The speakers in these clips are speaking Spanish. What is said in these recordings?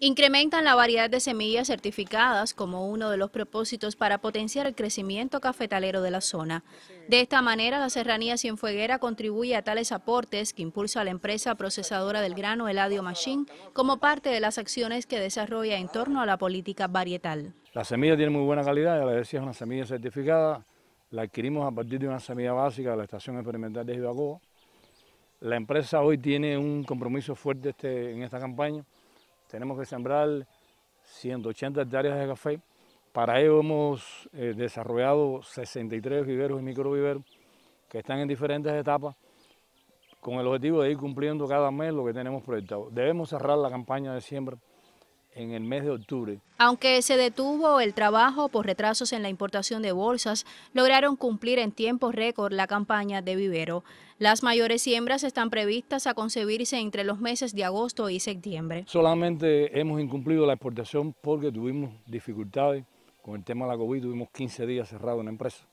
Incrementan la variedad de semillas certificadas como uno de los propósitos para potenciar el crecimiento cafetalero de la zona. De esta manera, la Serranía Cienfueguera contribuye a tales aportes que impulsa a la empresa procesadora del grano Eladio Machine como parte de las acciones que desarrolla en torno a la política varietal. La semilla tiene muy buena calidad, ya le decía, es una semilla certificada. La adquirimos a partir de una semilla básica de la Estación Experimental de La empresa hoy tiene un compromiso fuerte este, en esta campaña tenemos que sembrar 180 hectáreas de café. Para ello hemos eh, desarrollado 63 viveros y microviveros que están en diferentes etapas con el objetivo de ir cumpliendo cada mes lo que tenemos proyectado. Debemos cerrar la campaña de siembra en el mes de octubre. Aunque se detuvo el trabajo por retrasos en la importación de bolsas, lograron cumplir en tiempo récord la campaña de vivero. Las mayores siembras están previstas a concebirse entre los meses de agosto y septiembre. Solamente hemos incumplido la exportación porque tuvimos dificultades con el tema de la COVID, tuvimos 15 días cerrado en la empresa.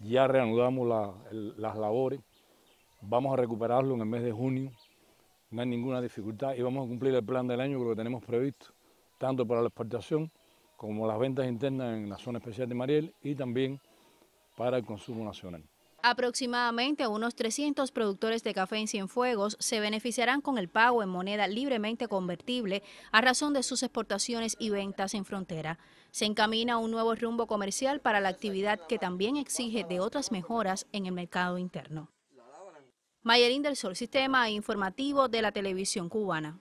Ya reanudamos las labores, vamos a recuperarlo en el mes de junio, no hay ninguna dificultad y vamos a cumplir el plan del año que lo que tenemos previsto, tanto para la exportación como las ventas internas en la zona especial de Mariel y también para el consumo nacional. Aproximadamente unos 300 productores de café en Cienfuegos se beneficiarán con el pago en moneda libremente convertible a razón de sus exportaciones y ventas en frontera. Se encamina un nuevo rumbo comercial para la actividad que también exige de otras mejoras en el mercado interno. Mayerín del Sol, Sistema Informativo de la Televisión Cubana.